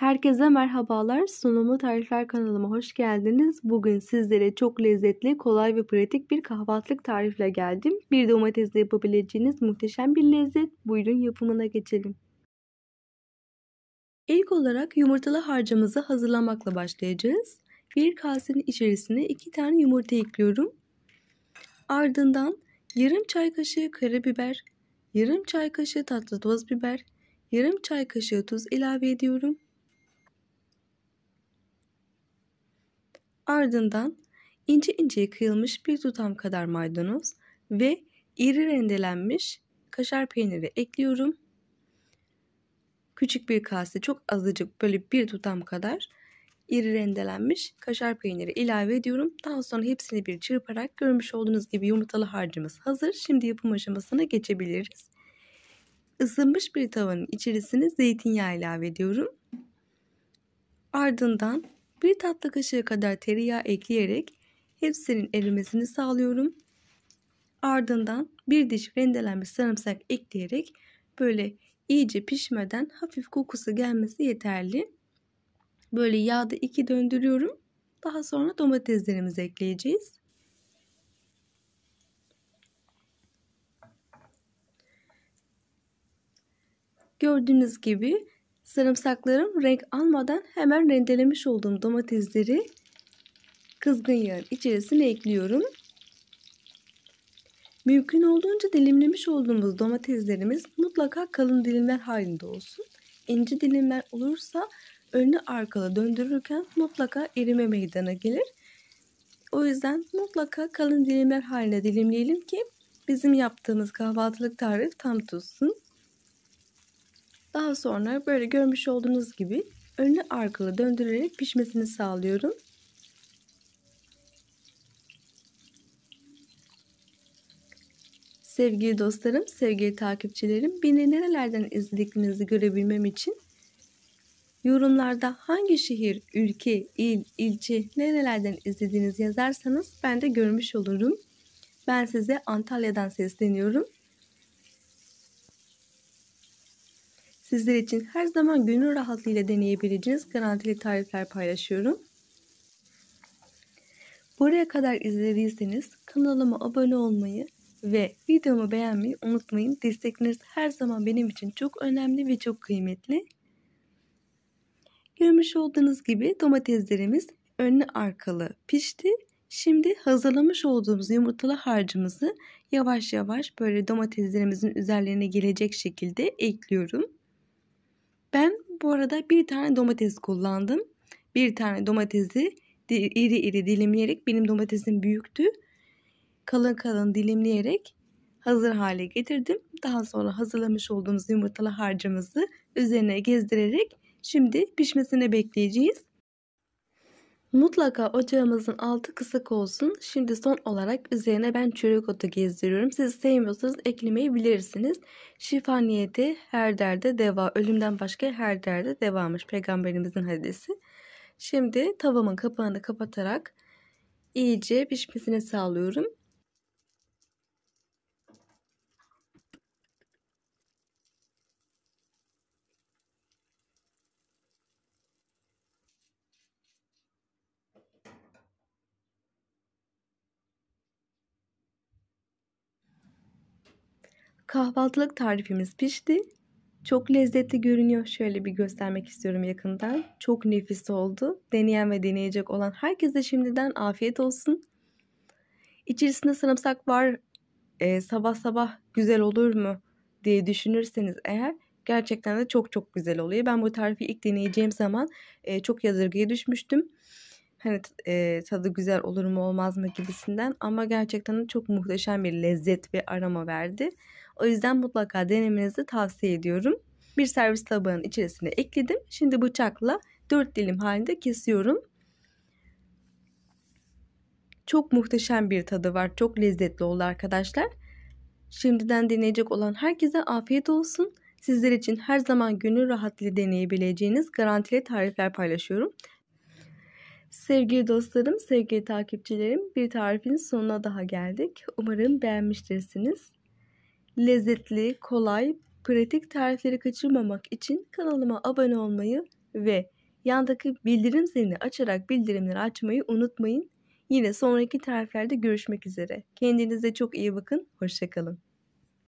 Herkese merhabalar. Sunumlu Tarifler kanalıma hoş geldiniz. Bugün sizlere çok lezzetli, kolay ve pratik bir kahvaltılık tarifle geldim. Bir domatesle yapabileceğiniz muhteşem bir lezzet. Buyurun yapımına geçelim. İlk olarak yumurtalı harcımızı hazırlamakla başlayacağız. Bir kasenin içerisine iki tane yumurta ekliyorum. Ardından yarım çay kaşığı karabiber, yarım çay kaşığı tatlı toz biber, yarım çay kaşığı tuz ilave ediyorum Ardından ince ince kıyılmış bir tutam kadar maydanoz ve iri rendelenmiş kaşar peyniri ekliyorum. Küçük bir kase çok azıcık böyle bir tutam kadar iri rendelenmiş kaşar peyniri ilave ediyorum. Daha sonra hepsini bir çırparak görmüş olduğunuz gibi yumurtalı harcımız hazır. Şimdi yapım aşamasına geçebiliriz. Isınmış bir tavanın içerisine zeytinyağı ilave ediyorum. Ardından bir tatlı kaşığı kadar tereyağı ekleyerek hepsinin erimesini sağlıyorum. Ardından bir diş rendelenmiş sarımsak ekleyerek böyle iyice pişmeden hafif kokusu gelmesi yeterli. Böyle yağda iki döndürüyorum. Daha sonra domateslerimizi ekleyeceğiz. Gördüğünüz gibi Sarımsaklarım renk almadan hemen rendelemiş olduğum domatesleri kızgın yağın içerisine ekliyorum. Mümkün olduğunca dilimlemiş olduğumuz domateslerimiz mutlaka kalın dilimler halinde olsun. İnce dilimler olursa önlü arkalı döndürürken mutlaka erime meydana gelir. O yüzden mutlaka kalın dilimler haline dilimleyelim ki bizim yaptığımız kahvaltılık tarif tam tutsun. Daha sonra böyle görmüş olduğunuz gibi önlü arkalı döndürerek pişmesini sağlıyorum. Sevgili dostlarım, sevgili takipçilerim, beni nerelerden izlediğinizi görebilmem için yorumlarda hangi şehir, ülke, il, ilçe, nerelerden izlediğinizi yazarsanız ben de görmüş olurum. Ben size Antalya'dan sesleniyorum. Sizler için her zaman gönül rahatlığıyla deneyebileceğiniz garantili tarifler paylaşıyorum. Buraya kadar izlediyseniz kanalıma abone olmayı ve videomu beğenmeyi unutmayın. Destekleriniz her zaman benim için çok önemli ve çok kıymetli. Görmüş olduğunuz gibi domateslerimiz önlü arkalı pişti. Şimdi hazırlamış olduğumuz yumurtalı harcımızı yavaş yavaş böyle domateslerimizin üzerlerine gelecek şekilde ekliyorum. Ben bu arada bir tane domates kullandım. Bir tane domatesi iri iri dilimleyerek benim domatesim büyüktü. Kalın kalın dilimleyerek hazır hale getirdim. Daha sonra hazırlamış olduğumuz yumurtalı harcımızı üzerine gezdirerek şimdi pişmesine bekleyeceğiz. Mutlaka ocağımızın altı kısık olsun. Şimdi son olarak üzerine ben çörek otu gezdiriyorum. Siz sevmiyorsanız eklemeyebilirsiniz. bilirsiniz. Şifa niyeti her derde deva. Ölümden başka her derde devamış peygamberimizin hadisi. Şimdi tavamın kapağını kapatarak iyice pişmesini sağlıyorum. Kahvaltılık tarifimiz pişti. Çok lezzetli görünüyor. Şöyle bir göstermek istiyorum yakından. Çok nefis oldu. Deneyen ve deneyecek olan herkese şimdiden afiyet olsun. İçerisinde sarımsak var. Ee, sabah sabah güzel olur mu diye düşünürseniz eğer gerçekten de çok çok güzel oluyor. Ben bu tarifi ilk deneyeceğim zaman e, çok yadırgaya düşmüştüm hani e, tadı güzel olur mu olmaz mı gibisinden ama gerçekten de çok muhteşem bir lezzet ve aroma verdi. O yüzden mutlaka denemenizi tavsiye ediyorum. Bir servis tabağının içerisine ekledim. Şimdi bıçakla dört dilim halinde kesiyorum. Çok muhteşem bir tadı var. Çok lezzetli oldu arkadaşlar. Şimdiden deneyecek olan herkese afiyet olsun. Sizler için her zaman günü rahatlı deneyebileceğiniz garantili tarifler paylaşıyorum. Sevgili dostlarım, sevgili takipçilerim bir tarifin sonuna daha geldik. Umarım beğenmiştirsiniz. Lezzetli, kolay, pratik tarifleri kaçırmamak için kanalıma abone olmayı ve yandaki bildirim zilini açarak bildirimleri açmayı unutmayın. Yine sonraki tariflerde görüşmek üzere. Kendinize çok iyi bakın. Hoşçakalın.